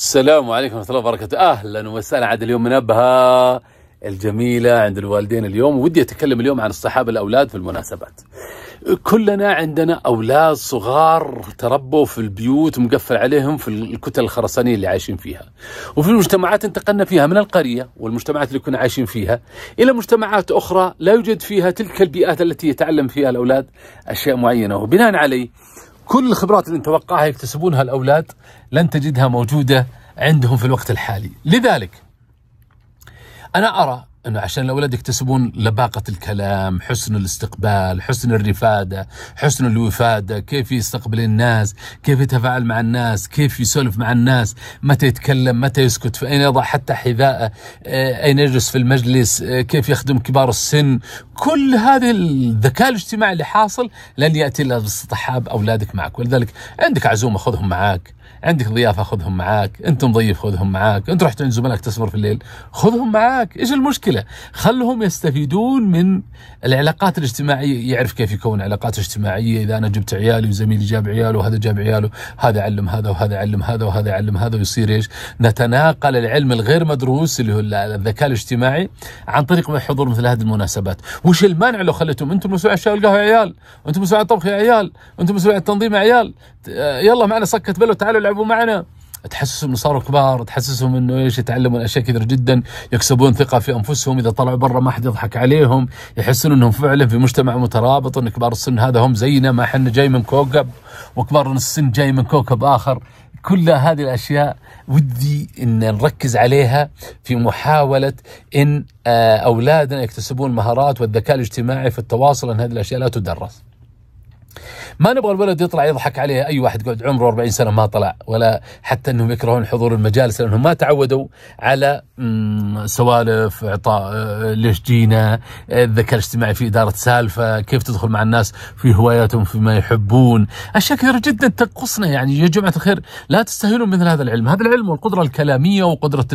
السلام عليكم ورحمة الله وبركاته أهلا وسهلا عاد اليوم منبهة الجميلة عند الوالدين اليوم ودي أتكلم اليوم عن الصحابة الأولاد في المناسبات كلنا عندنا أولاد صغار تربوا في البيوت مقفل عليهم في الكتل الخرسانية اللي عايشين فيها وفي المجتمعات انتقلنا فيها من القرية والمجتمعات اللي كنا عايشين فيها إلى مجتمعات أخرى لا يوجد فيها تلك البيئات التي يتعلم فيها الأولاد أشياء معينة وبناء عليه كل الخبرات اللي نتوقعها يكتسبونها الأولاد لن تجدها موجودة عندهم في الوقت الحالي لذلك أنا أرى انه عشان الاولاد يكتسبون لباقه الكلام، حسن الاستقبال، حسن الرفاده، حسن الوفاده، كيف يستقبل الناس، كيف يتفاعل مع الناس، كيف يسولف مع الناس، متى يتكلم، متى يسكت، في اين يضع حتى حذاءه، آه، اين يجلس في المجلس، آه، كيف يخدم كبار السن، كل هذا الذكاء الاجتماعي اللي حاصل لن ياتي الا باصطحاب اولادك معك، ولذلك عندك عزومه خذهم معك. عندك ضيافه خذهم معاك، انت مضيف خذهم معاك، انت رحت عند زملائك تصبر في الليل، خذهم معاك، ايش المشكله؟ مشكله خلهم يستفيدون من العلاقات الاجتماعيه يعرف كيف يكون علاقات اجتماعيه اذا انا جبت عيالي وزميلي جاب عياله وهذا جاب عياله هذا علم هذا وهذا علم هذا وهذا علم هذا ويصير ايش نتناقل العلم الغير مدروس اللي هو الذكاء الاجتماعي عن طريق حضور مثل هذه المناسبات وش المانع لو خليتهم انتم مسؤول عن الشاي والقهوه يا عيال انتم مسؤول عن الطبخ يا عيال انتم مسؤول عن التنظيم يا عيال آه، يلا معنا صكه بلو تعالوا العبوا معنا تحسسهم انه صاروا كبار تحسسهم انه ايش يتعلمون اشياء كثيره جدا يكسبون ثقه في انفسهم اذا طلعوا برا ما حد يضحك عليهم يحسون انهم فعلا في مجتمع مترابط ان كبار السن هذا هم زينا ما احنا جاي من كوكب وكبار السن جاي من كوكب اخر كل هذه الاشياء ودي ان نركز عليها في محاوله ان آه، اولادنا يكتسبون المهارات والذكاء الاجتماعي في التواصل ان هذه الاشياء لا تدرس. ما نبغى الولد يطلع يضحك عليه اي واحد قعد عمره 40 سنه ما طلع ولا حتى انهم يكرهون حضور المجالس لانهم ما تعودوا على سوالف اعطاء آه، ليش جينا آه، الذكاء الاجتماعي في اداره سالفه كيف تدخل مع الناس في هواياتهم فيما يحبون اشياء كثيره جدا تنقصنا يعني يا جماعه الخير لا تستهينوا مثل هذا العلم هذا العلم والقدره الكلاميه وقدره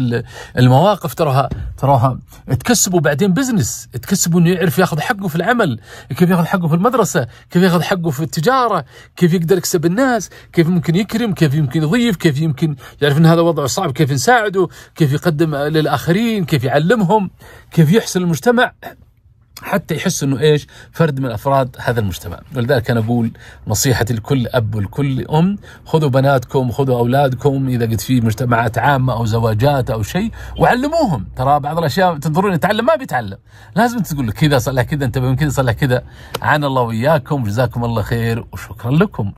المواقف تراها تراها تكسبوا بعدين بزنس تكسبوا انه يعرف ياخذ حقه في العمل كيف ياخذ حقه في المدرسه كيف ياخذ حقه في التجاره التجاره، كيف يقدر يكسب الناس، كيف ممكن يكرم، كيف يمكن يضيف، كيف يمكن يعرف ان هذا وضعه صعب، كيف نساعده، كيف يقدم للاخرين، كيف يعلمهم، كيف يحسن المجتمع، حتى يحس انه ايش فرد من افراد هذا المجتمع ولذلك انا اقول نصيحتي لكل اب ولكل ام خذوا بناتكم خذوا اولادكم اذا قد في مجتمعات عامه او زواجات او شيء وعلموهم ترى بعض الاشياء تنظرون يتعلم ما بيتعلم لازم تقول له كذا صلح كذا انتبه من كذا صلح كذا عن الله وياكم جزاكم الله خير وشكرا لكم